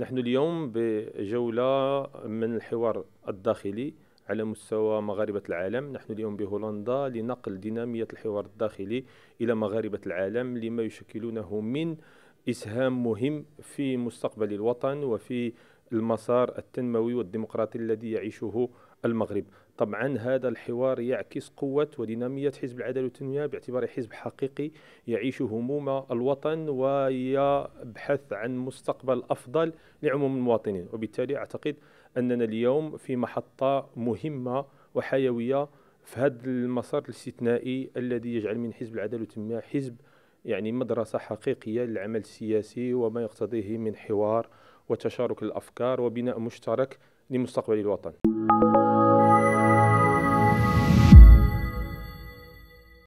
نحن اليوم بجولة من الحوار الداخلي على مستوى مغاربة العالم نحن اليوم بهولندا لنقل دينامية الحوار الداخلي إلى مغاربة العالم لما يشكلونه من إسهام مهم في مستقبل الوطن وفي المسار التنموي والديمقراطي الذي يعيشه المغرب طبعا هذا الحوار يعكس قوة ودينامية حزب العدالة والتنمية باعتباره حزب حقيقي يعيش هموم الوطن ويبحث عن مستقبل أفضل لعموم المواطنين وبالتالي أعتقد أننا اليوم في محطة مهمة وحيوية في هذا المسار الاستثنائي الذي يجعل من حزب العدالة والتنمية حزب يعني مدرسة حقيقية للعمل السياسي وما يقتضيه من حوار وتشارك الأفكار وبناء مشترك لمستقبل الوطن